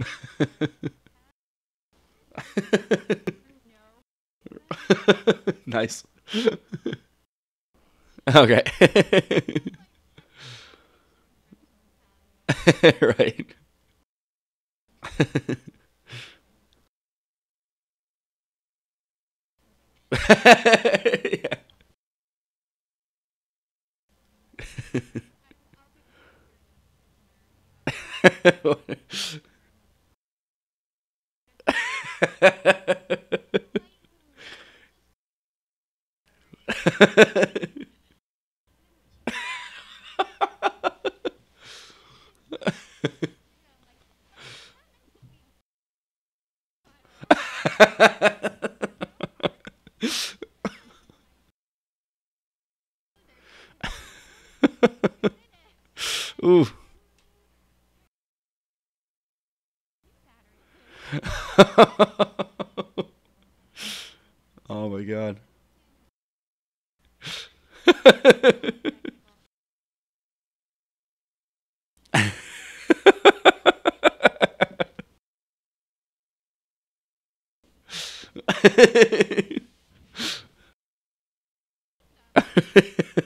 nice. okay. right. yeah. Ooh. oh my god.